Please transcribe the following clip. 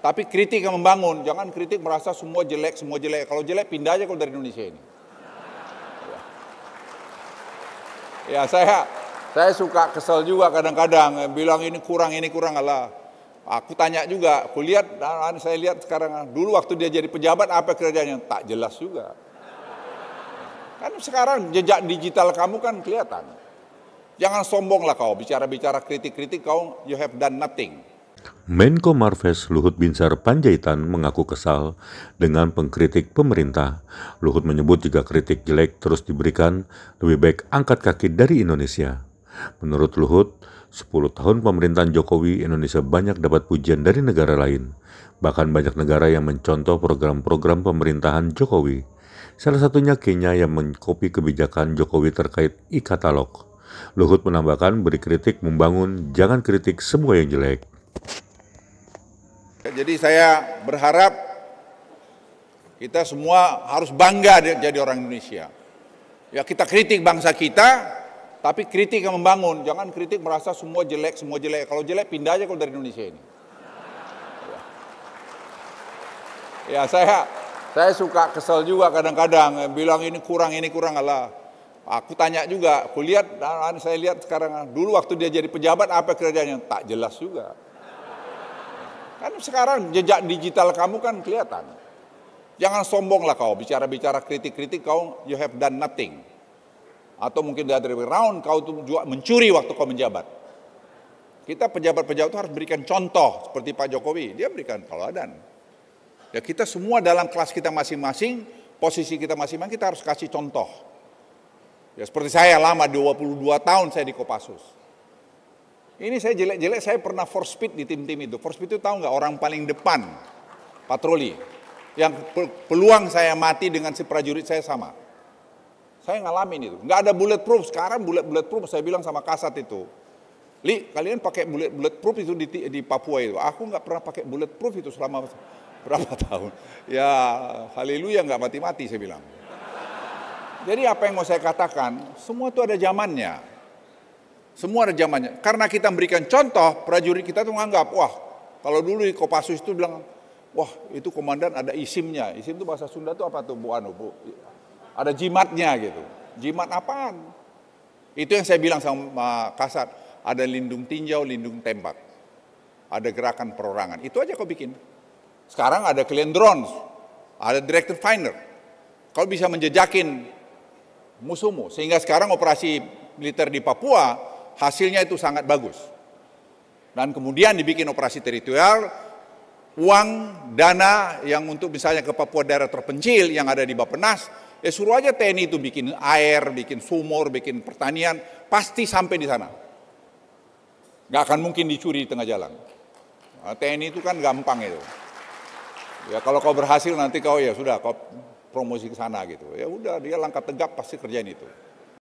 Tapi kritik yang membangun, jangan kritik merasa semua jelek, semua jelek. Kalau jelek pindah aja kalau dari Indonesia ini. Ya, ya saya saya suka kesel juga kadang-kadang bilang ini kurang ini kurang lah. Aku tanya juga, aku lihat ah, ah, saya lihat sekarang ah, dulu waktu dia jadi pejabat apa kerjanya tak jelas juga. Kan sekarang jejak digital kamu kan kelihatan. Jangan sombong lah kau bicara-bicara kritik-kritik kau you have done nothing. Menko Marves Luhut Binsar Panjaitan mengaku kesal dengan pengkritik pemerintah. Luhut menyebut jika kritik jelek terus diberikan, lebih baik angkat kaki dari Indonesia. Menurut Luhut, 10 tahun pemerintahan Jokowi, Indonesia banyak dapat pujian dari negara lain. Bahkan banyak negara yang mencontoh program-program pemerintahan Jokowi. Salah satunya Kenya yang mengkopi kebijakan Jokowi terkait e-katalog. Luhut menambahkan beri kritik membangun, jangan kritik semua yang jelek. Jadi saya berharap kita semua harus bangga jadi orang Indonesia. Ya kita kritik bangsa kita, tapi kritik yang membangun. Jangan kritik merasa semua jelek, semua jelek. Kalau jelek pindah aja kalau dari Indonesia ini. Ya, ya saya saya suka kesel juga kadang-kadang bilang ini kurang ini kurang lah. Aku tanya juga, aku lihat, ah, saya lihat sekarang ah, dulu waktu dia jadi pejabat apa kerjanya tak jelas juga. Kan sekarang jejak digital kamu kan kelihatan. Jangan sombong lah kau bicara-bicara kritik-kritik kau you have done nothing. Atau mungkin dari round kau tuh juga mencuri waktu kau menjabat. Kita pejabat-pejabat itu harus berikan contoh seperti Pak Jokowi. Dia berikan teladan. Ya kita semua dalam kelas kita masing-masing, posisi kita masing-masing kita harus kasih contoh. Ya seperti saya lama 22 tahun saya di Kopassus. Ini saya jelek-jelek, saya pernah for speed di tim-tim itu. For speed itu tahu nggak orang paling depan patroli. Yang peluang saya mati dengan si prajurit saya sama. Saya ngalamin itu. Nggak ada bulletproof. Sekarang bullet-bulletproof saya bilang sama kasat itu. Li, kalian pakai bullet bulletproof itu di, di Papua itu. Aku nggak pernah pakai bulletproof itu selama berapa tahun. Ya, haleluya nggak mati-mati saya bilang. Jadi apa yang mau saya katakan, semua itu ada zamannya. Semua ada zamannya. Karena kita memberikan contoh, prajurit kita tuh menganggap, wah kalau dulu di Kopassus itu bilang, wah itu komandan ada isimnya. Isim itu bahasa Sunda tuh apa tuh Bu Anu? Bu? Ada jimatnya gitu. Jimat apaan? Itu yang saya bilang sama Kasat, ada lindung tinjau, lindung tembak. Ada gerakan perorangan. Itu aja kau bikin. Sekarang ada kalian drones, ada director finder. Kau bisa menjejakin musuhmu. Sehingga sekarang operasi militer di Papua, hasilnya itu sangat bagus. Dan kemudian dibikin operasi teritorial, uang, dana yang untuk misalnya ke Papua daerah terpencil yang ada di Bapenas, ya suruh aja TNI itu bikin air, bikin sumur, bikin pertanian, pasti sampai di sana. Gak akan mungkin dicuri di tengah jalan. Nah, TNI itu kan gampang itu. Ya kalau kau berhasil nanti kau ya sudah kau promosi ke sana gitu. Ya udah dia langkah tegap pasti kerjain itu.